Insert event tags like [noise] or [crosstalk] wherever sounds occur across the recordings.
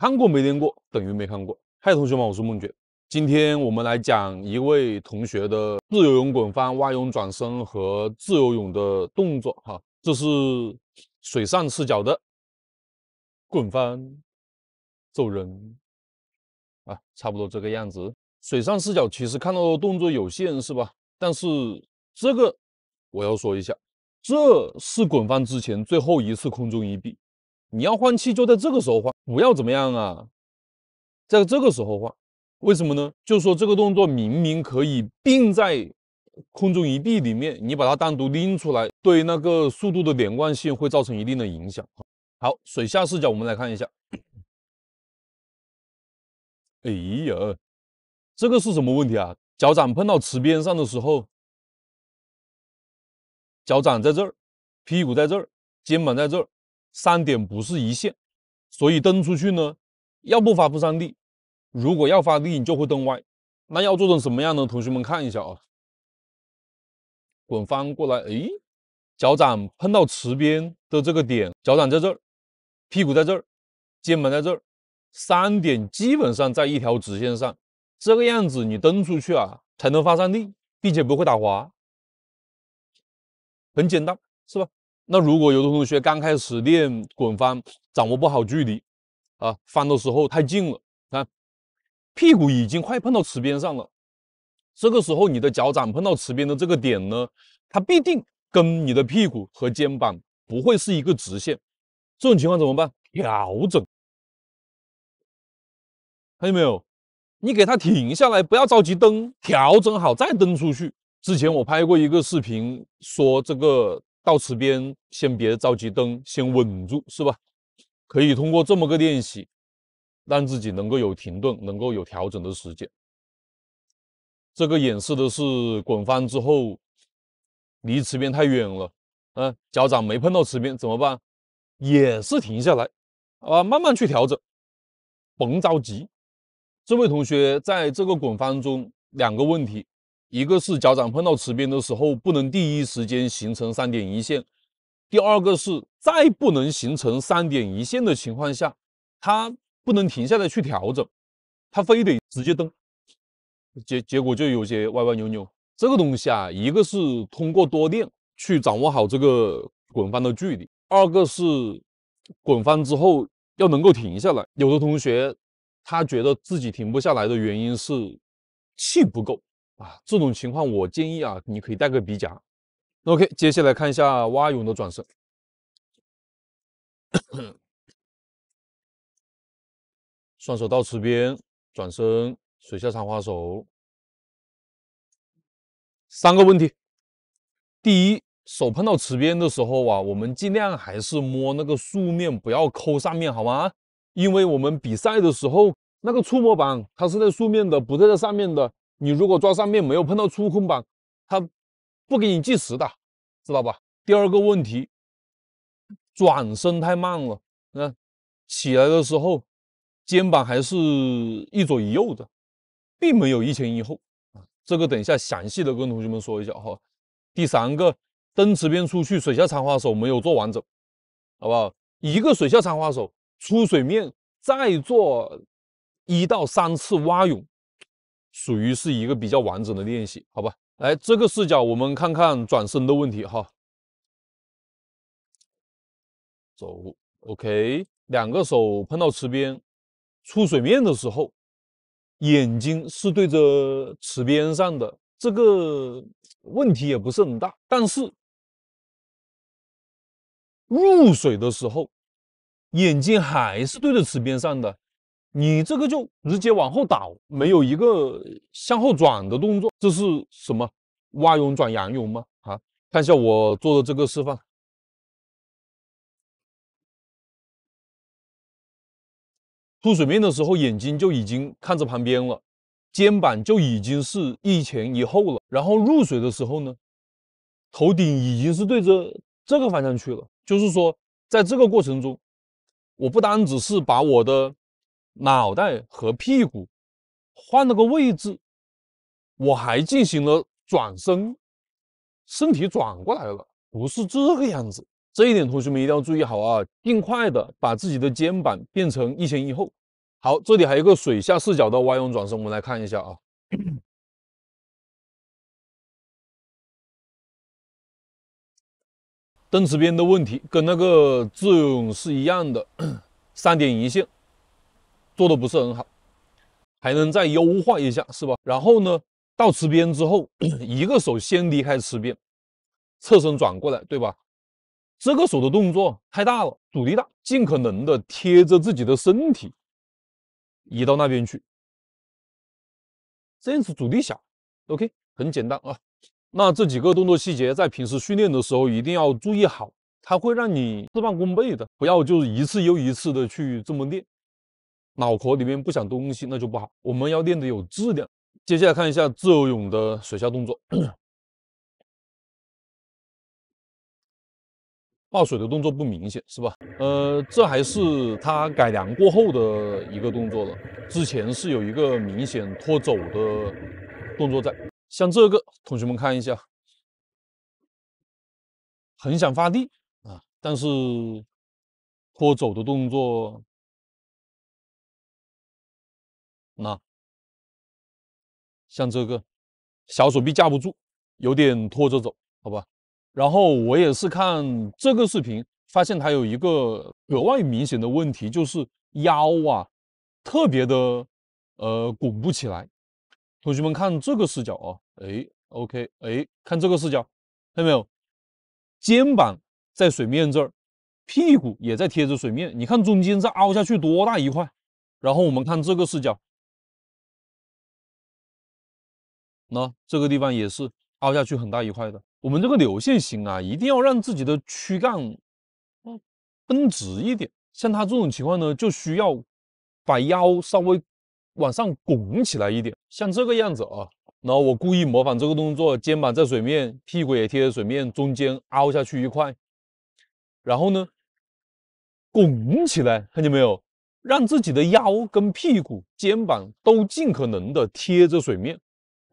看过没练过等于没看过，嗨，同学们，我是梦卷，今天我们来讲一位同学的自由泳滚翻、蛙泳转身和自由泳的动作，哈，这是水上视角的滚翻走人啊，差不多这个样子。水上视角其实看到的动作有限，是吧？但是这个我要说一下，这是滚翻之前最后一次空中移臂。你要换气就在这个时候换，不要怎么样啊，在这个时候换，为什么呢？就说这个动作明明可以并在空中一臂里面，你把它单独拎出来，对那个速度的连贯性会造成一定的影响。好，水下视角我们来看一下。[coughs] 哎呀，这个是什么问题啊？脚掌碰到池边上的时候，脚掌在这儿，屁股在这儿，肩膀在这儿。三点不是一线，所以蹬出去呢，要不发不上力。如果要发力，你就会蹬歪。那要做成什么样呢？同学们看一下啊，滚翻过来，哎，脚掌碰到池边的这个点，脚掌在这儿，屁股在这儿，肩膀在这儿，三点基本上在一条直线上。这个样子你蹬出去啊，才能发上力，并且不会打滑。很简单，是吧？那如果有的同学刚开始练滚翻，掌握不好距离，啊，翻的时候太近了，看，屁股已经快碰到池边上了。这个时候你的脚掌碰到池边的这个点呢，它必定跟你的屁股和肩膀不会是一个直线。这种情况怎么办？调整。看见没有？你给它停下来，不要着急蹬，调整好再蹬出去。之前我拍过一个视频，说这个。到池边先别着急蹬，先稳住，是吧？可以通过这么个练习，让自己能够有停顿，能够有调整的时间。这个演示的是滚翻之后离池边太远了，嗯，脚掌没碰到池边怎么办？也是停下来，啊，慢慢去调整，甭着急。这位同学在这个滚翻中两个问题。一个是脚掌碰到池边的时候不能第一时间形成三点一线，第二个是再不能形成三点一线的情况下，他不能停下来去调整，他非得直接蹬，结结果就有些歪歪扭扭。这个东西啊，一个是通过多练去掌握好这个滚翻的距离，二个是滚翻之后要能够停下来。有的同学他觉得自己停不下来的原因是气不够。啊，这种情况我建议啊，你可以带个鼻夹。OK，接下来看一下蛙泳的转身，双手到池边转身，水下长花手。三个问题，第一，手碰到池边的时候啊，我们尽量还是摸那个竖面，不要抠上面，好吗？因为我们比赛的时候，那个触摸板它是在竖面的，不在这上面的。你如果抓上面没有碰到触控板，它不给你计时的，知道吧？第二个问题，转身太慢了，那起来的时候肩膀还是一左一右的，并没有一前一后。这个等一下详细的跟同学们说一下哈。第三个，蹬池边出去水下长滑手没有做完整，好不好？一个水下长滑手出水面，再做一到三次蛙泳。属于是一个比较完整的练习，好吧？来，这个视角我们看看转身的问题哈。走，OK，两个手碰到池边，出水面的时候，眼睛是对着池边上的，这个问题也不是很大。但是入水的时候，眼睛还是对着池边上的。你这个就直接往后倒，没有一个向后转的动作，这是什么蛙泳转仰泳吗？啊，看一下我做的这个示范。出水面的时候，眼睛就已经看着旁边了，肩膀就已经是一前一后了。然后入水的时候呢，头顶已经是对着这个方向去了，就是说，在这个过程中，我不单只是把我的。脑袋和屁股换了个位置，我还进行了转身，身体转过来了，不是这个样子。这一点同学们一定要注意好啊！尽快的把自己的肩膀变成一前一后。好，这里还有一个水下视角的蛙泳转身，我们来看一下啊。蹬 [clears throat] 池边的问题跟那个自由泳是一样的，[coughs] 三点一线。做的不是很好，还能再优化一下，是吧？然后呢，到池边之后，[clears throat] 一个手先离开池边，侧身转过来，对吧？这个手的动作太大了，阻力大，尽可能的贴着自己的身体，移到那边去，这样子阻力小。OK，很简单啊。那这几个动作细节在平时训练的时候一定要注意好，它会让你事半功倍的，不要就是一次又一次的去这么练。脑壳里面不想东西，那就不好。我们要练得有质量。接下来看一下自由泳的水下动作，抱水的动作不明显，是吧？呃，这还是他改良过后的一个动作了。之前是有一个明显拖走的动作在，像这个，同学们看一下，很想发力啊，但是拖走的动作。那，像这个小手臂架不住，有点拖着走，好吧。然后我也是看这个视频，发现它有一个格外明显的问题，就是腰啊，特别的呃拱不起来。同学们看这个视角啊，哎，OK，哎，看这个视角，看到没有？肩膀在水面这儿，屁股也在贴着水面。你看中间这凹下去多大一块。然后我们看这个视角。那这个地方也是凹下去很大一块的。我们这个流线型啊，一定要让自己的躯干，嗯，绷直一点。像他这种情况呢，就需要把腰稍微往上拱起来一点，像这个样子啊。然后我故意模仿这个动作，肩膀在水面，屁股也贴着水面，中间凹下去一块，然后呢，拱起来，看见没有？让自己的腰跟屁股、肩膀都尽可能的贴着水面。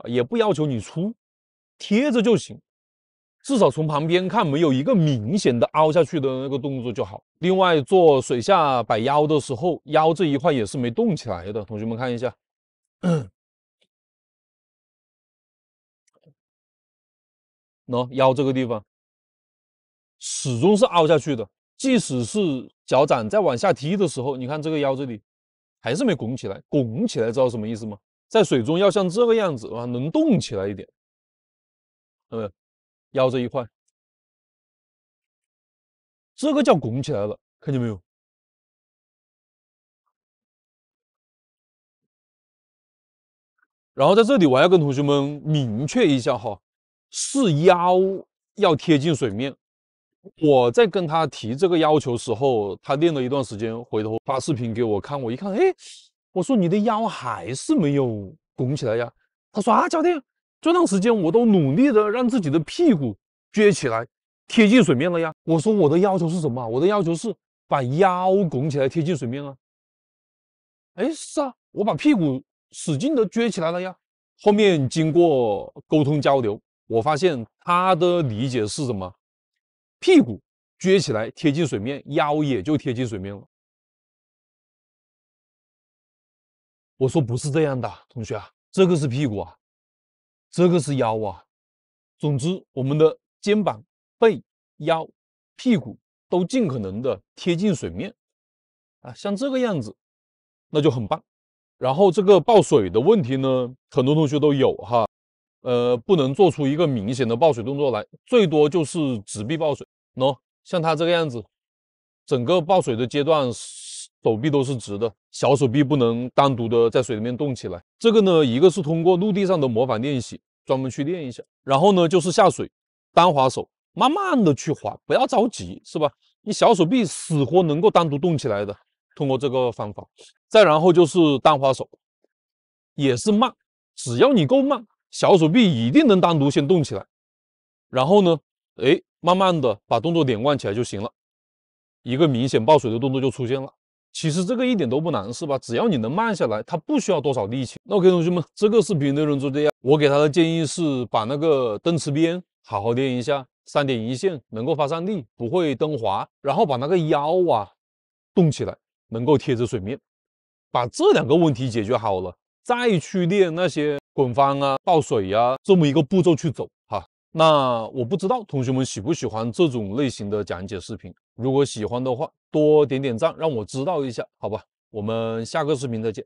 也不要求你出，贴着就行，至少从旁边看没有一个明显的凹下去的那个动作就好。另外做水下摆腰的时候，腰这一块也是没动起来的。同学们看一下，那腰这个地方始终是凹下去的，即使是脚掌在往下踢的时候，你看这个腰这里还是没拱起来。拱起来知道什么意思吗？在水中要像这个样子啊，能动起来一点。看到没有，腰这一块，这个叫拱起来了，看见没有？然后在这里，我还要跟同学们明确一下哈，是腰要贴近水面。我在跟他提这个要求时候，他练了一段时间，回头发视频给我看，我一看，哎。我说你的腰还是没有拱起来呀？他说啊教练，这段时间我都努力的让自己的屁股撅起来贴近水面了呀。我说我的要求是什么？我的要求是把腰拱起来贴近水面啊。哎是啊，我把屁股使劲的撅起来了呀。后面经过沟通交流，我发现他的理解是什么？屁股撅起来贴近水面，腰也就贴近水面了。我说不是这样的，同学啊，这个是屁股啊，这个是腰啊，总之我们的肩膀、背、腰、屁股都尽可能的贴近水面，啊，像这个样子，那就很棒。然后这个抱水的问题呢，很多同学都有哈，呃，不能做出一个明显的抱水动作来，最多就是直臂抱水喏，像他这个样子，整个抱水的阶段。手臂都是直的，小手臂不能单独的在水里面动起来。这个呢，一个是通过陆地上的模仿练习，专门去练一下。然后呢，就是下水，单划手，慢慢的去划，不要着急，是吧？你小手臂死活能够单独动起来的，通过这个方法。再然后就是单划手，也是慢，只要你够慢，小手臂一定能单独先动起来。然后呢，哎，慢慢的把动作连贯起来就行了，一个明显抱水的动作就出现了。其实这个一点都不难，是吧？只要你能慢下来，它不需要多少力气。那我给同学们，这个视频内容就这样。我给他的建议是，把那个蹬池边好好练一下，三点一线，能够发上力，不会蹬滑，然后把那个腰啊动起来，能够贴着水面，把这两个问题解决好了，再去练那些滚翻啊、倒水呀，这么一个步骤去走哈。那我不知道同学们喜不喜欢这种类型的讲解视频。如果喜欢的话，多点点赞，让我知道一下，好吧？我们下个视频再见。